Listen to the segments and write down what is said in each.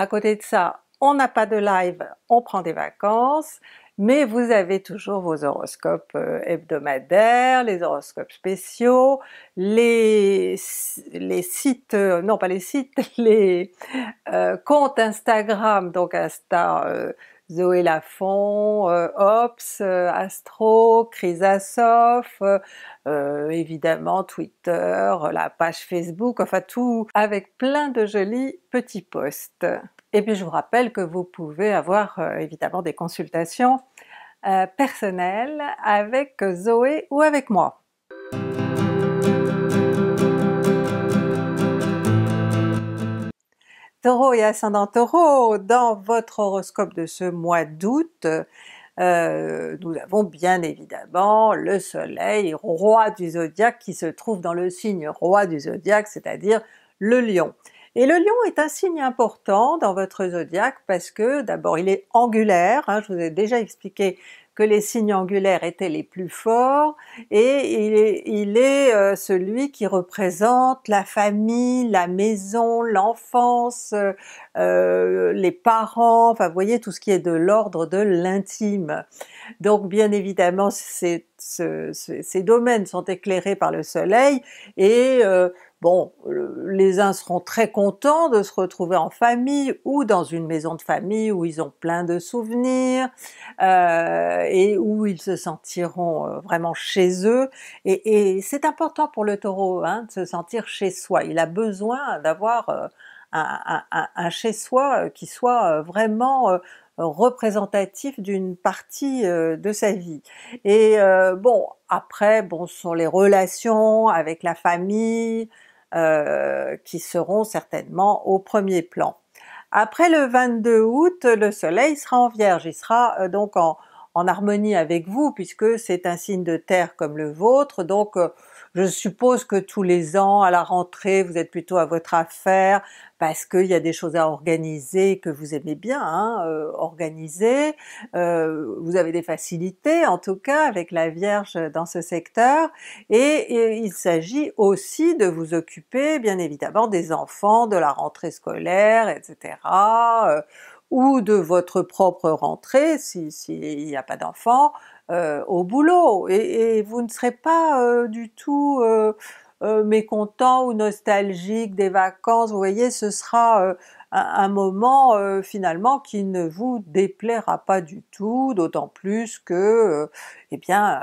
À côté de ça, on n'a pas de live, on prend des vacances, mais vous avez toujours vos horoscopes euh, hebdomadaires, les horoscopes spéciaux, les, sites, euh, non pas les sites, les euh, comptes Instagram, donc Insta Zoé Lafont, Ops, Astro, Chrysasof, évidemment Twitter, la page Facebook, enfin tout avec plein de jolis petits posts. Et puis je vous rappelle que vous pouvez avoir euh, évidemment des consultations euh, personnelles avec Zoé ou avec moi. Taureau et ascendant Taureau, dans votre horoscope de ce mois d'août, euh, nous avons bien évidemment le soleil, roi du zodiaque, qui se trouve dans le signe roi du zodiaque, c'est-à-dire le lion. Et le lion est un signe important dans votre zodiaque parce que d'abord il est angulaire, hein. je vous ai déjà expliqué que les signes angulaires étaient les plus forts, et il est, euh, celui qui représente la famille, la maison, l'enfance, euh, euh, les parents, enfin vous voyez tout ce qui est de l'ordre de l'intime. Donc bien évidemment c'est ces domaines sont éclairés par le soleil et euh, bon, les uns seront très contents de se retrouver en famille ou dans une maison de famille où ils ont plein de souvenirs euh, et où ils se sentiront euh, vraiment chez eux. Et, c'est important pour le Taureau hein, de se sentir chez soi. Il a besoin d'avoir un, chez soi euh, qui soit euh, vraiment euh, représentatif d'une partie de sa vie. Et bon, après, bon, ce sont les relations avec la famille qui seront certainement au premier plan. Après le 22 août, le soleil sera en Vierge, il sera donc en, en harmonie avec vous puisque c'est un signe de terre comme le vôtre, donc euh, je suppose que tous les ans à la rentrée vous êtes plutôt à votre affaire parce qu'il y a des choses à organiser que vous aimez bien hein, euh, organiser, euh, vous avez des facilités en tout cas avec la Vierge dans ce secteur, et, il s'agit aussi de vous occuper bien évidemment des enfants, de la rentrée scolaire, etc ou de votre propre rentrée, s'il n'y a pas d'enfant, euh, au boulot, et, vous ne serez pas euh, du tout euh, mécontent ou nostalgique des vacances, vous voyez, ce sera un, moment finalement qui ne vous déplaira pas du tout, d'autant plus que, eh bien,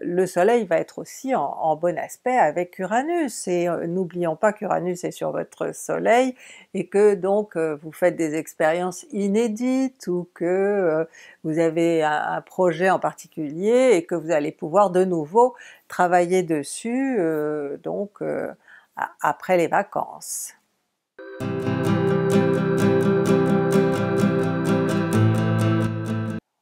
le Soleil va être aussi en, bon aspect avec Uranus, et euh, n'oublions pas qu'Uranus est sur votre Soleil, et que donc euh, vous faites des expériences inédites, ou que euh, vous avez un, un, projet en particulier, et que vous allez pouvoir de nouveau travailler dessus, donc après les vacances.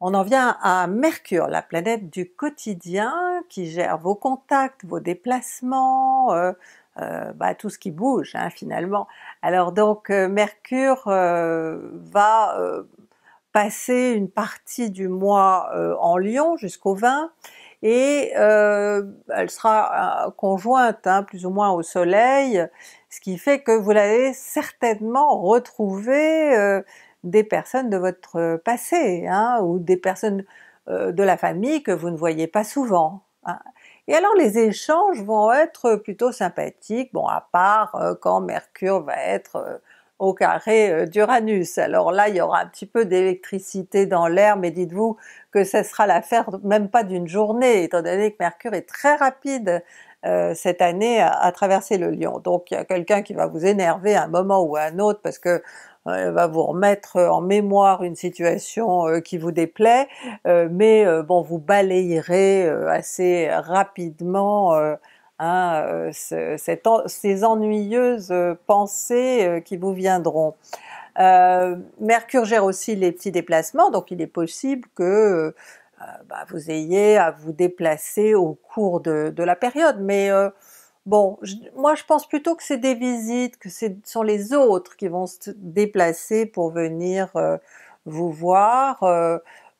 On en vient à Mercure, la planète du quotidien qui gère vos contacts, vos déplacements, euh, euh, bah, tout ce qui bouge hein, finalement. Alors donc euh, Mercure va passer une partie du mois en Lion jusqu'au 20 et elle sera conjointe hein, plus ou moins au Soleil, ce qui fait que vous l'avez certainement retrouvée des personnes de votre euh, passé, hein, ou des personnes euh, de la famille que vous ne voyez pas souvent. Hein. Et alors les échanges vont être plutôt sympathiques, bon à part euh, quand Mercure va être au carré d'Uranus. Alors là il y aura un petit peu d'électricité dans l'air, mais dites-vous que ce sera l'affaire même pas d'une journée, étant donné que Mercure est très rapide cette année à, à, traverser le lion. Donc il y a quelqu'un qui va vous énerver à un moment ou à un autre parce que elle va vous remettre euh, en mémoire une situation euh, qui vous déplaît, euh, mais bon, vous balayerez assez rapidement hein, ces ennuyeuses pensées qui vous viendront. Mercure gère aussi les petits déplacements, donc il est possible que bah, vous ayez à vous déplacer au cours de, la période, mais Bon, moi je pense plutôt que c'est des visites, que ce sont les autres qui vont se déplacer pour venir euh, vous voir. Euh,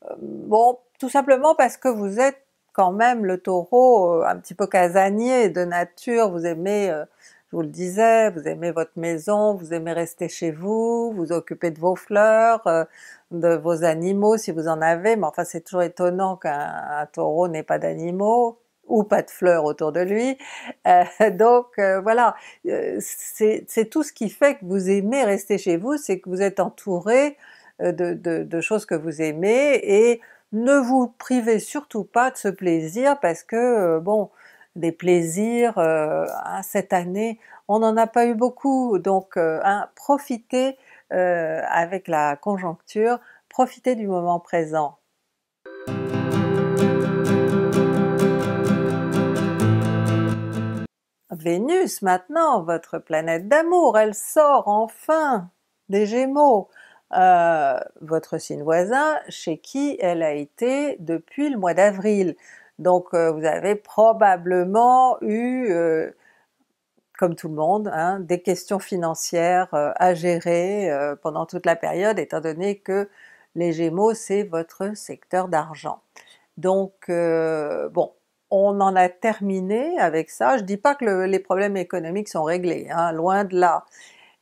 euh, bon, tout simplement parce que vous êtes quand même le taureau un petit peu casanier de nature, vous aimez, je vous le disais, vous aimez votre maison, vous aimez rester chez vous, vous occupez de vos fleurs, de vos animaux si vous en avez, mais enfin c'est toujours étonnant qu'un taureau n'ait pas d'animaux ou pas de fleurs autour de lui. Euh, donc euh, voilà, euh, c'est tout ce qui fait que vous aimez rester chez vous, c'est que vous êtes entouré de, choses que vous aimez et ne vous privez surtout pas de ce plaisir parce que bon, des plaisirs hein, cette année, on n'en a pas eu beaucoup, donc hein, profitez avec la conjoncture, profitez du moment présent. Vénus maintenant, votre planète d'amour, elle sort enfin des Gémeaux, euh, votre signe voisin chez qui elle a été depuis le mois d'avril. Donc euh, vous avez probablement eu, euh, comme tout le monde, hein, des questions financières à gérer pendant toute la période, étant donné que les Gémeaux c'est votre secteur d'argent. Donc bon, on en a terminé avec ça. Je dis pas que les problèmes économiques sont réglés, hein, loin de là.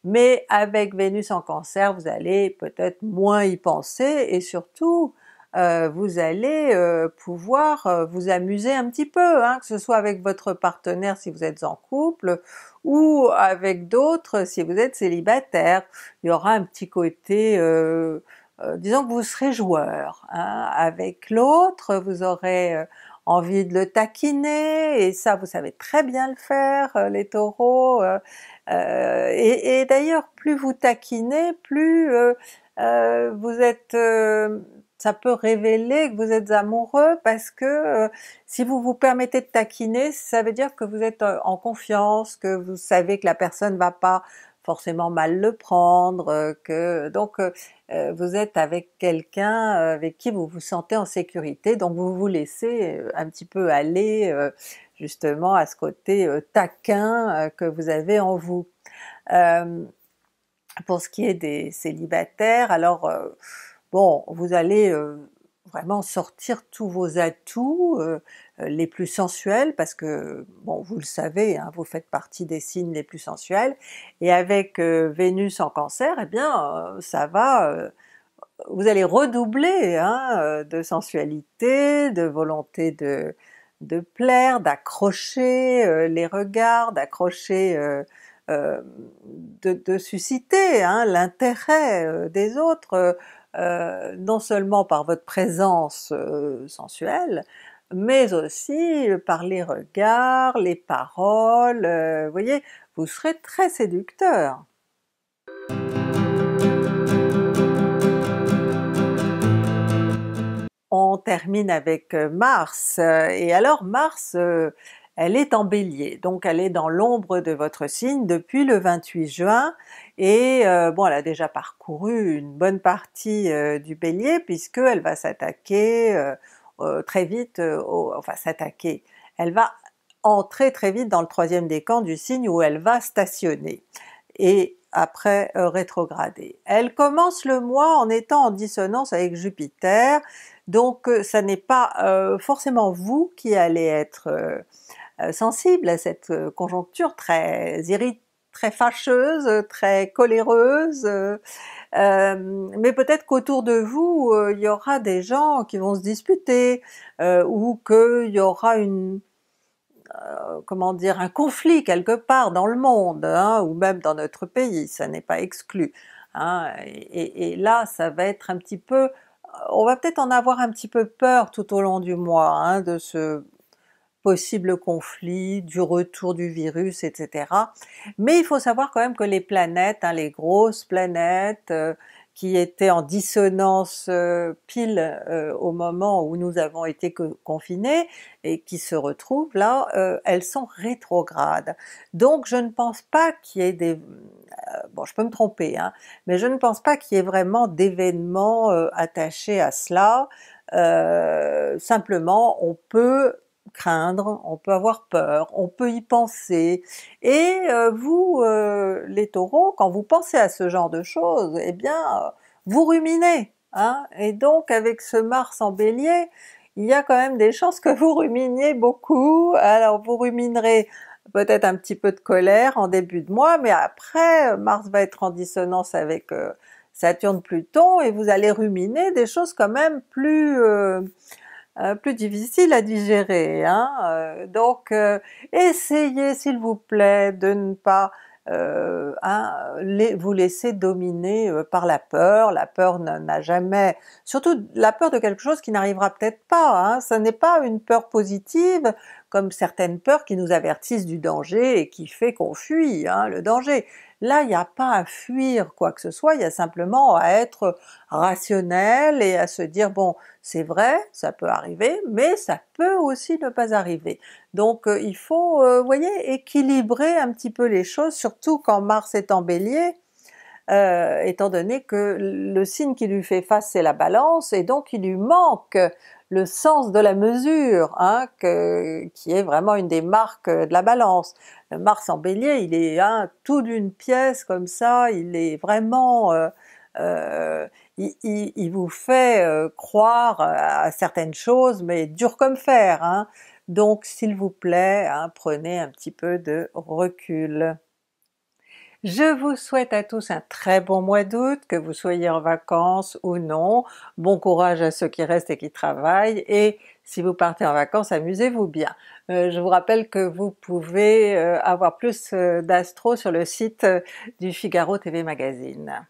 Mais avec Vénus en Cancer, vous allez peut-être moins y penser et surtout euh, vous allez euh, pouvoir euh, vous amuser un petit peu, hein, que ce soit avec votre partenaire si vous êtes en couple, ou avec d'autres si vous êtes célibataire. Il y aura un petit côté, disons que vous serez joueur hein. avec l'autre, vous aurez envie de le taquiner, et ça vous savez très bien le faire, euh, les taureaux, euh, euh, et, d'ailleurs plus vous taquinez, plus vous êtes... ça peut révéler que vous êtes amoureux parce que si vous vous permettez de taquiner, ça veut dire que vous êtes en confiance, que vous savez que la personne va pas forcément mal le prendre, euh, que donc euh, euh, vous êtes avec quelqu'un avec qui vous vous sentez en sécurité, donc vous vous laissez un petit peu aller justement à ce côté taquin que vous avez en vous. pour ce qui est des célibataires, alors bon, vous allez vraiment sortir tous vos atouts euh, euh, les plus sensuels, parce que, bon, vous le savez, hein, vous faites partie des signes les plus sensuels, et avec euh, Vénus en Cancer, eh bien, ça va, vous allez redoubler hein, de sensualité, de volonté de, de plaire, d'accrocher les regards, d'accrocher de, susciter hein, l'intérêt des autres, euh, non seulement par votre présence euh, sensuelle, mais aussi par les regards, les paroles, euh, vous voyez, vous serez très séducteur. On termine avec Mars, et alors Mars elle est en Bélier, donc elle est dans l'ombre de votre signe depuis le 28 juin, et euh, bon elle a déjà parcouru une bonne partie euh, du Bélier puisqu'elle va s'attaquer euh, très vite, au, enfin s'attaquer, elle va entrer très vite dans le troisième décan du signe où elle va stationner et après rétrograder. Elle commence le mois en étant en dissonance avec Jupiter, donc ça n'est pas forcément vous qui allez être euh, sensible à cette euh, conjoncture très irritante très fâcheuse, très coléreuse, euh, mais peut-être qu'autour de vous, il y aura des gens qui vont se disputer, ou qu'il y aura une comment dire, un conflit quelque part dans le monde, hein, ou même dans notre pays, ça n'est pas exclu. Hein, et, là, ça va être un petit peu, on va peut-être en avoir un petit peu peur tout au long du mois, hein, de ce possible conflit, du retour du virus, etc. Mais il faut savoir quand même que les planètes, hein, les grosses planètes euh, qui étaient en dissonance euh, pile euh, au moment où nous avons été confinés et qui se retrouvent là, elles sont rétrogrades. Donc je ne pense pas qu'il y ait des... bon je peux me tromper, hein, mais je ne pense pas qu'il y ait vraiment d'événements attachés à cela. simplement on peut craindre, on peut avoir peur, on peut y penser. Et euh, vous, euh, les taureaux, quand vous pensez à ce genre de choses, eh bien euh, vous ruminez, hein? et donc avec ce Mars en Bélier, il y a quand même des chances que vous ruminiez beaucoup, alors vous ruminerez peut-être un petit peu de colère en début de mois, mais après Mars va être en dissonance avec Saturne-Pluton, et vous allez ruminer des choses quand même plus... Euh, plus difficile à digérer. Hein, euh, donc euh, essayez s'il vous plaît de ne pas hein, vous laisser dominer par la peur. La peur n'a jamais... surtout la peur de quelque chose qui n'arrivera peut-être pas. Hein? Ça n'est pas une peur positive comme certaines peurs qui nous avertissent du danger et qui fait qu'on fuit hein, le danger. Là, il n'y a pas à fuir quoi que ce soit, il y a simplement à être rationnel et à se dire bon, c'est vrai, ça peut arriver, mais ça peut aussi ne pas arriver. Donc euh, il faut, euh, vous voyez, équilibrer un petit peu les choses, surtout quand Mars est en Bélier, euh, étant donné que le signe qui lui fait face c'est la Balance, et donc il lui manque le sens de la mesure, hein, qui est vraiment une des marques de la Balance. Mars en Bélier, il est hein, tout d'une pièce comme ça, il est vraiment... Euh, euh, il, vous fait euh, croire à certaines choses, mais dur comme fer. Hein. Donc s'il vous plaît, hein, prenez un petit peu de recul. Je vous souhaite à tous un très bon mois d'août, que vous soyez en vacances ou non. Bon courage à ceux qui restent et qui travaillent, et si vous partez en vacances, amusez-vous bien. Euh, je vous rappelle que vous pouvez euh, avoir plus euh, d'astro sur le site du Figaro TV Magazine.